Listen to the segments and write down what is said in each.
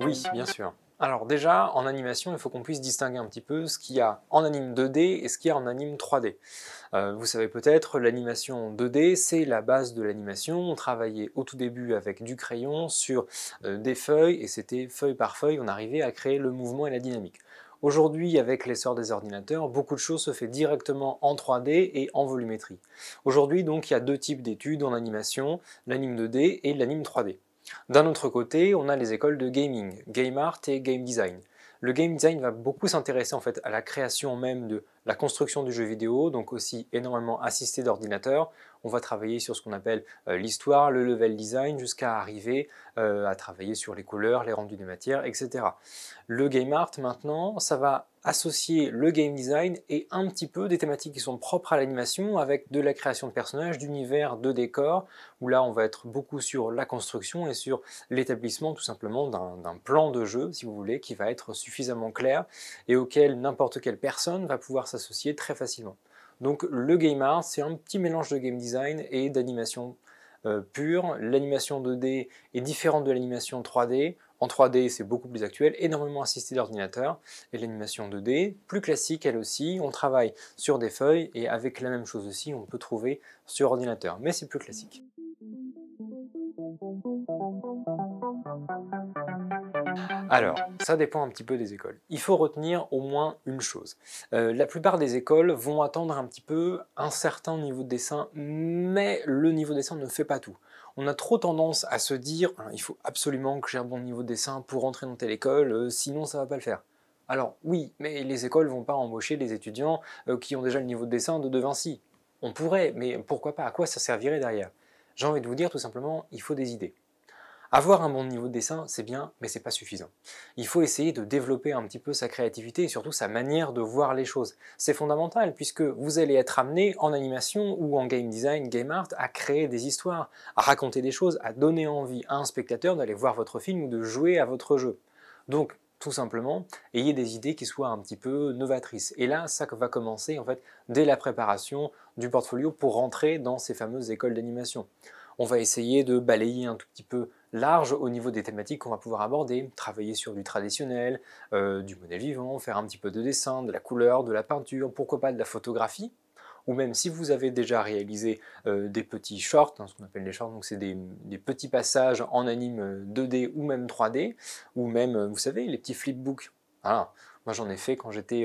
Oui, bien sûr. Alors déjà, en animation, il faut qu'on puisse distinguer un petit peu ce qu'il y a en anime 2D et ce qu'il y a en anime 3D. Euh, vous savez peut-être, l'animation 2D, c'est la base de l'animation. On travaillait au tout début avec du crayon sur euh, des feuilles, et c'était feuille par feuille, on arrivait à créer le mouvement et la dynamique. Aujourd'hui, avec l'essor des ordinateurs, beaucoup de choses se font directement en 3D et en volumétrie. Aujourd'hui, donc, il y a deux types d'études en animation, l'anime 2D et l'anime 3D. D'un autre côté, on a les écoles de gaming, game art et game design. Le game design va beaucoup s'intéresser en fait à la création même de la construction du jeu vidéo, donc aussi énormément assisté d'ordinateur. On va travailler sur ce qu'on appelle euh, l'histoire, le level design, jusqu'à arriver euh, à travailler sur les couleurs, les rendus des matières, etc. Le game art maintenant, ça va associer le game design et un petit peu des thématiques qui sont propres à l'animation avec de la création de personnages, d'univers, de décors, où là on va être beaucoup sur la construction et sur l'établissement tout simplement d'un plan de jeu, si vous voulez, qui va être suffisamment clair et auquel n'importe quelle personne va pouvoir s'associer très facilement. Donc le game art, c'est un petit mélange de game design et d'animation euh, pure. L'animation 2D est différente de l'animation 3D. En 3D, c'est beaucoup plus actuel, énormément assisté d'ordinateur, et l'animation 2D, plus classique elle aussi, on travaille sur des feuilles, et avec la même chose aussi, on peut trouver sur ordinateur, mais c'est plus classique. Alors, ça dépend un petit peu des écoles. Il faut retenir au moins une chose. Euh, la plupart des écoles vont attendre un petit peu un certain niveau de dessin, mais le niveau de dessin ne fait pas tout on a trop tendance à se dire hein, il faut absolument que j'ai un bon niveau de dessin pour entrer dans telle école, euh, sinon ça va pas le faire. Alors oui, mais les écoles vont pas embaucher des étudiants euh, qui ont déjà le niveau de dessin de De Vinci. On pourrait, mais pourquoi pas À quoi ça servirait derrière J'ai envie de vous dire tout simplement, il faut des idées. Avoir un bon niveau de dessin, c'est bien, mais c'est pas suffisant. Il faut essayer de développer un petit peu sa créativité et surtout sa manière de voir les choses. C'est fondamental puisque vous allez être amené en animation ou en game design, game art, à créer des histoires, à raconter des choses, à donner envie à un spectateur d'aller voir votre film ou de jouer à votre jeu. Donc, tout simplement, ayez des idées qui soient un petit peu novatrices. Et là, ça va commencer en fait dès la préparation du portfolio pour rentrer dans ces fameuses écoles d'animation. On va essayer de balayer un tout petit peu large au niveau des thématiques qu'on va pouvoir aborder, travailler sur du traditionnel, euh, du modèle vivant, faire un petit peu de dessin, de la couleur, de la peinture, pourquoi pas de la photographie, ou même si vous avez déjà réalisé euh, des petits shorts, hein, ce qu'on appelle les shorts, donc c'est des, petits passages en anime 2D euh, ou même 3D, ou même, vous savez, les petits flipbooks. Voilà. Moi, j'en ai fait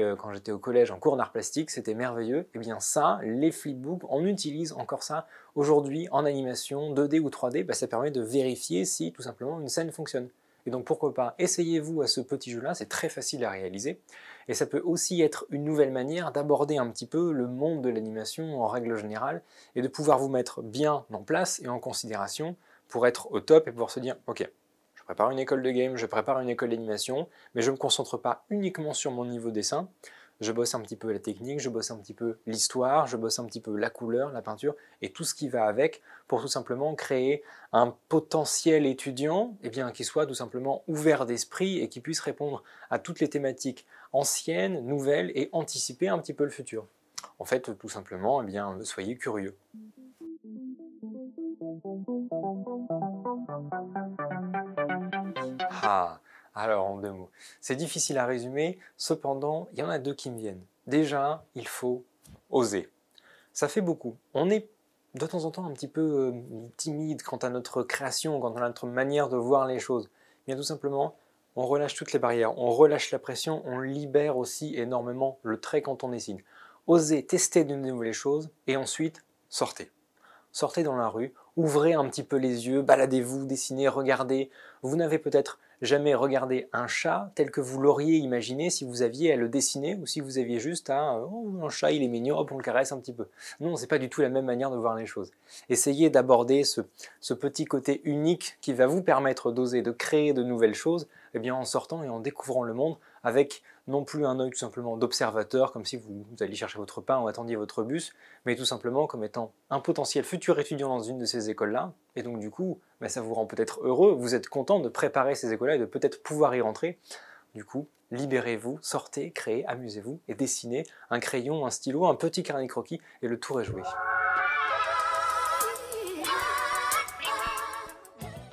euh, quand j'étais au collège en cours d'art plastique, c'était merveilleux. Et eh bien ça, les flipbooks, on utilise encore ça aujourd'hui en animation 2D ou 3D. Bah, ça permet de vérifier si tout simplement une scène fonctionne. Et donc pourquoi pas, essayez-vous à ce petit jeu-là, c'est très facile à réaliser. Et ça peut aussi être une nouvelle manière d'aborder un petit peu le monde de l'animation en règle générale, et de pouvoir vous mettre bien en place et en considération pour être au top et pouvoir se dire, ok, je prépare une école de game, je prépare une école d'animation, mais je ne me concentre pas uniquement sur mon niveau dessin. Je bosse un petit peu la technique, je bosse un petit peu l'histoire, je bosse un petit peu la couleur, la peinture et tout ce qui va avec pour tout simplement créer un potentiel étudiant eh bien, qui soit tout simplement ouvert d'esprit et qui puisse répondre à toutes les thématiques anciennes, nouvelles et anticiper un petit peu le futur. En fait, tout simplement, eh bien, soyez curieux. Ah, alors en deux mots. C'est difficile à résumer, cependant, il y en a deux qui me viennent. Déjà, il faut oser. Ça fait beaucoup. On est de temps en temps un petit peu euh, timide quant à notre création, quant à notre manière de voir les choses. Bien tout simplement, on relâche toutes les barrières, on relâche la pression, on libère aussi énormément le trait quand on dessine. Osez tester de nouvelles choses et ensuite sortez sortez dans la rue, ouvrez un petit peu les yeux, baladez-vous, dessinez, regardez. Vous n'avez peut-être jamais regardé un chat tel que vous l'auriez imaginé si vous aviez à le dessiner ou si vous aviez juste oh, un chat, il est mignon, hop, on le caresse un petit peu. Non, c'est pas du tout la même manière de voir les choses. Essayez d'aborder ce, ce, petit côté unique qui va vous permettre d'oser, de créer de nouvelles choses, eh bien en sortant et en découvrant le monde avec non plus un œil tout simplement d'observateur, comme si vous, alliez chercher votre pain ou attendiez votre bus, mais tout simplement comme étant un potentiel futur étudiant dans une de ces écoles-là. Et donc du coup, bah, ça vous rend peut-être heureux, vous êtes content de préparer ces écoles-là et de peut-être pouvoir y rentrer. Du coup, libérez-vous, sortez, créez, amusez-vous et dessinez un crayon, un stylo, un petit carnet croquis et le tour est joué.